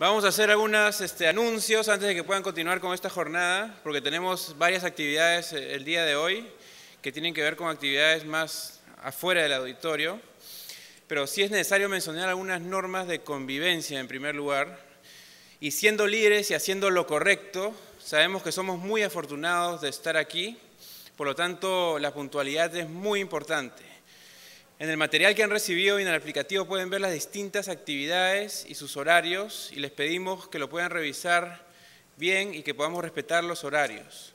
Vamos a hacer algunos este, anuncios antes de que puedan continuar con esta jornada, porque tenemos varias actividades eh, el día de hoy que tienen que ver con actividades más afuera del auditorio, pero sí es necesario mencionar algunas normas de convivencia en primer lugar. Y siendo líderes y haciendo lo correcto, sabemos que somos muy afortunados de estar aquí, por lo tanto la puntualidad es muy importante. En el material que han recibido y en el aplicativo pueden ver las distintas actividades y sus horarios y les pedimos que lo puedan revisar bien y que podamos respetar los horarios.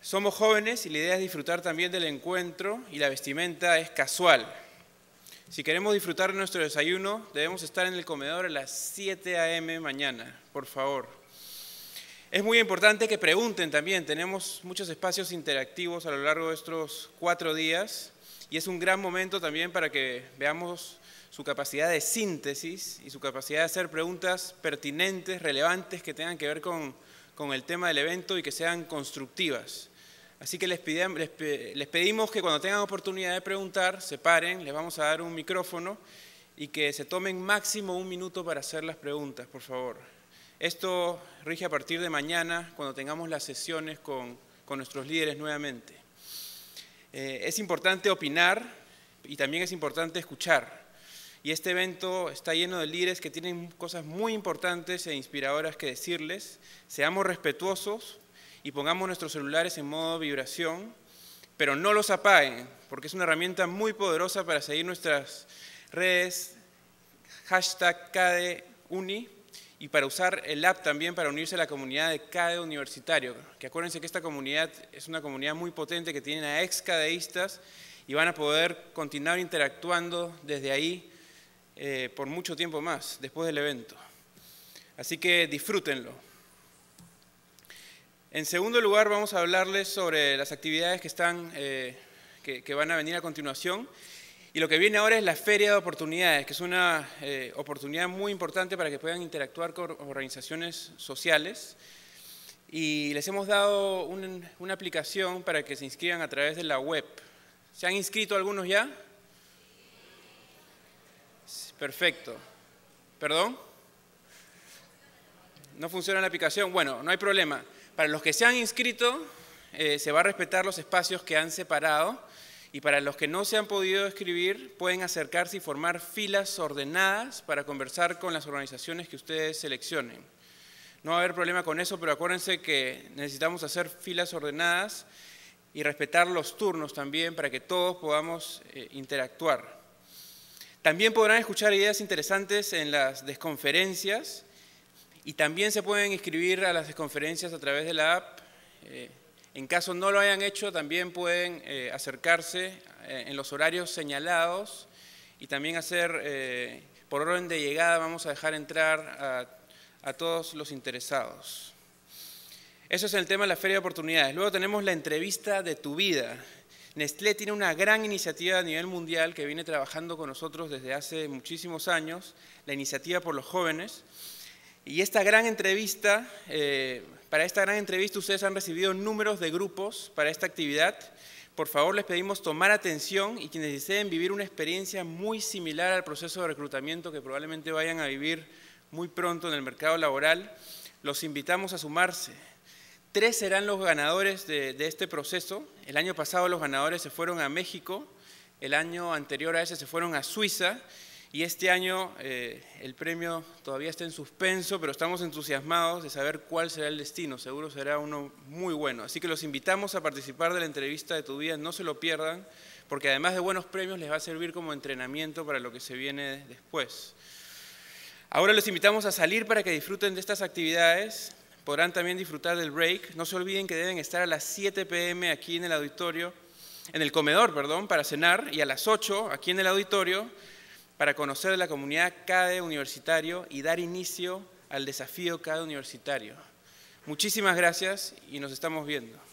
Somos jóvenes y la idea es disfrutar también del encuentro y la vestimenta es casual. Si queremos disfrutar nuestro desayuno, debemos estar en el comedor a las 7 a.m. mañana, por favor. Es muy importante que pregunten también, tenemos muchos espacios interactivos a lo largo de estos cuatro días y es un gran momento también para que veamos su capacidad de síntesis y su capacidad de hacer preguntas pertinentes, relevantes, que tengan que ver con, el tema del evento y que sean constructivas. Así que les, les, pedimos que cuando tengan oportunidad de preguntar, se paren, les vamos a dar un micrófono y que se tomen máximo un minuto para hacer las preguntas, por favor. Esto rige a partir de mañana, cuando tengamos las sesiones con nuestros líderes nuevamente. Eh, es importante opinar y también es importante escuchar. Y este evento está lleno de líderes que tienen cosas muy importantes e inspiradoras que decirles. Seamos respetuosos y pongamos nuestros celulares en modo vibración, pero no los apaguen, porque es una herramienta muy poderosa para seguir nuestras redes. Hashtag KDUNI y para usar el app también para unirse a la comunidad de CADE universitario, que acuérdense que esta comunidad es una comunidad muy potente que tiene a ex cadeístas y van a poder continuar interactuando desde ahí eh, por mucho tiempo más, después del evento. Así que disfrútenlo. En segundo lugar, vamos a hablarles sobre las actividades que, están, eh, que van a venir a continuación y lo que viene ahora es la Feria de Oportunidades, que es una eh, oportunidad muy importante para que puedan interactuar con organizaciones sociales. Y les hemos dado una aplicación para que se inscriban a través de la web. ¿Se han inscrito algunos ya? Perfecto. ¿Perdón? ¿No funciona la aplicación? Bueno, no hay problema. Para los que se han inscrito, eh, se va a respetar los espacios que han separado y para los que no se han podido escribir, pueden acercarse y formar filas ordenadas para conversar con las organizaciones que ustedes seleccionen. No va a haber problema con eso, pero acuérdense que necesitamos hacer filas ordenadas y respetar los turnos también para que todos podamos eh, interactuar. También podrán escuchar ideas interesantes en las desconferencias y también se pueden inscribir a las desconferencias a través de la app. Eh, en caso no lo hayan hecho, también pueden eh, acercarse eh, en los horarios señalados y también hacer, eh, por orden de llegada, vamos a dejar entrar a todos los interesados. Eso es el tema de la feria de oportunidades. Luego tenemos la entrevista de tu vida. Nestlé tiene una gran iniciativa a nivel mundial que viene trabajando con nosotros desde hace muchísimos años, la iniciativa por los jóvenes. Y esta gran entrevista, eh, para esta gran entrevista ustedes han recibido números de grupos para esta actividad. Por favor, les pedimos tomar atención y quienes deseen vivir una experiencia muy similar al proceso de reclutamiento que probablemente vayan a vivir muy pronto en el mercado laboral, los invitamos a sumarse. Tres serán los ganadores de, de este proceso. El año pasado los ganadores se fueron a México, el año anterior a ese se fueron a Suiza y este año eh, el premio todavía está en suspenso, pero estamos entusiasmados de saber cuál será el destino. Seguro será uno muy bueno. Así que los invitamos a participar de la entrevista de tu vida. No se lo pierdan, porque además de buenos premios les va a servir como entrenamiento para lo que se viene después. Ahora los invitamos a salir para que disfruten de estas actividades. Podrán también disfrutar del break. No se olviden que deben estar a las 7 pm aquí en el auditorio, en el comedor, perdón, para cenar y a las 8 aquí en el auditorio para conocer la comunidad cada universitario y dar inicio al desafío cada universitario. Muchísimas gracias y nos estamos viendo.